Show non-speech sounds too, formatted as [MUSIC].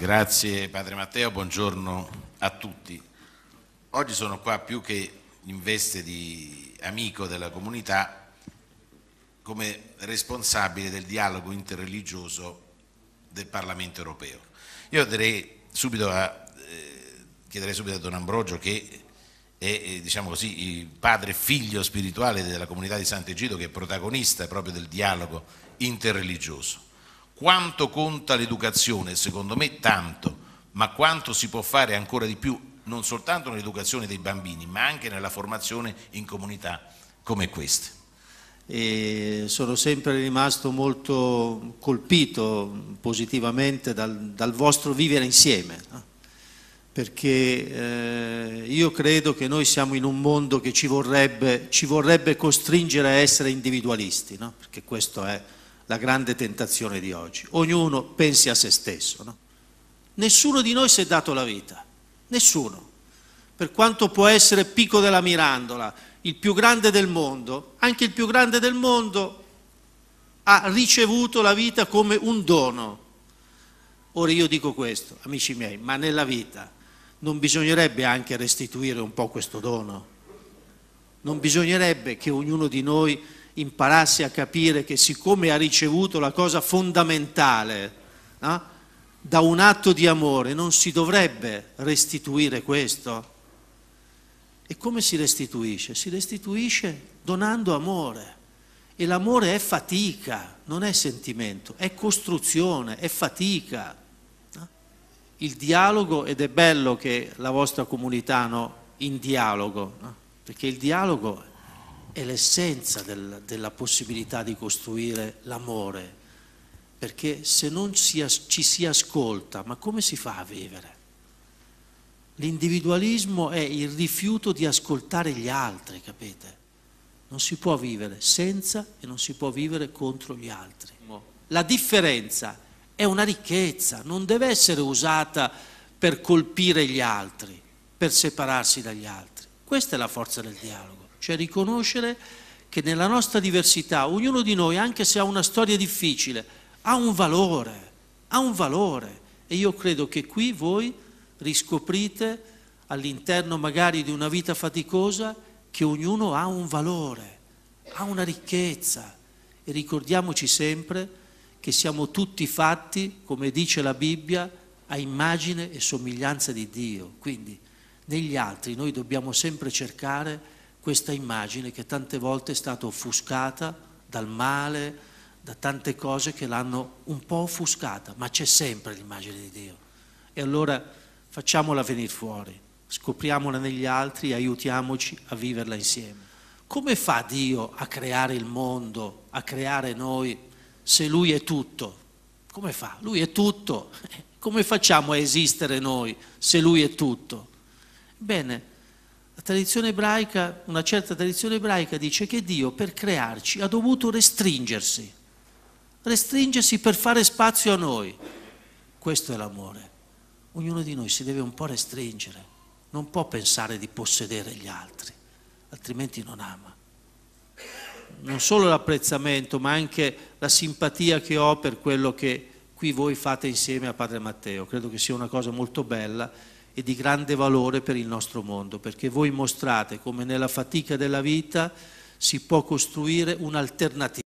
Grazie Padre Matteo, buongiorno a tutti. Oggi sono qua più che in veste di amico della comunità come responsabile del dialogo interreligioso del Parlamento europeo. Io subito a, eh, chiederei subito a Don Ambrogio che è eh, diciamo così, il padre figlio spirituale della comunità di Sant'Egidio che è protagonista proprio del dialogo interreligioso quanto conta l'educazione? Secondo me tanto, ma quanto si può fare ancora di più non soltanto nell'educazione dei bambini, ma anche nella formazione in comunità come queste. E sono sempre rimasto molto colpito positivamente dal, dal vostro vivere insieme, no? perché eh, io credo che noi siamo in un mondo che ci vorrebbe, ci vorrebbe costringere a essere individualisti, no? perché questo è la grande tentazione di oggi. Ognuno pensi a se stesso. No? Nessuno di noi si è dato la vita, nessuno. Per quanto può essere Pico della Mirandola, il più grande del mondo, anche il più grande del mondo ha ricevuto la vita come un dono. Ora io dico questo, amici miei, ma nella vita non bisognerebbe anche restituire un po' questo dono? Non bisognerebbe che ognuno di noi imparasse a capire che siccome ha ricevuto la cosa fondamentale no? da un atto di amore, non si dovrebbe restituire questo. E come si restituisce? Si restituisce donando amore. E l'amore è fatica, non è sentimento, è costruzione, è fatica. Il dialogo, ed è bello che la vostra comunità no, in dialogo, no? perché il dialogo è l'essenza del, della possibilità di costruire l'amore, perché se non si, ci si ascolta, ma come si fa a vivere? L'individualismo è il rifiuto di ascoltare gli altri, capite? Non si può vivere senza e non si può vivere contro gli altri. La differenza è una ricchezza, non deve essere usata per colpire gli altri, per separarsi dagli altri. Questa è la forza del dialogo, cioè riconoscere che nella nostra diversità ognuno di noi, anche se ha una storia difficile, ha un valore, ha un valore. E io credo che qui voi riscoprite all'interno magari di una vita faticosa che ognuno ha un valore, ha una ricchezza. E ricordiamoci sempre che siamo tutti fatti, come dice la Bibbia, a immagine e somiglianza di Dio. Quindi negli altri noi dobbiamo sempre cercare questa immagine che tante volte è stata offuscata dal male, da tante cose che l'hanno un po' offuscata, ma c'è sempre l'immagine di Dio. E allora facciamola venire fuori, scopriamola negli altri, aiutiamoci a viverla insieme. Come fa Dio a creare il mondo, a creare noi, se Lui è tutto? Come fa? Lui è tutto. [LAUGHS] Come facciamo a esistere noi se Lui è tutto? Bene, la tradizione ebraica, una certa tradizione ebraica dice che Dio per crearci ha dovuto restringersi, restringersi per fare spazio a noi. Questo è l'amore. Ognuno di noi si deve un po' restringere, non può pensare di possedere gli altri, altrimenti non ama. Non solo l'apprezzamento, ma anche la simpatia che ho per quello che qui voi fate insieme a Padre Matteo. Credo che sia una cosa molto bella e di grande valore per il nostro mondo, perché voi mostrate come nella fatica della vita si può costruire un'alternativa.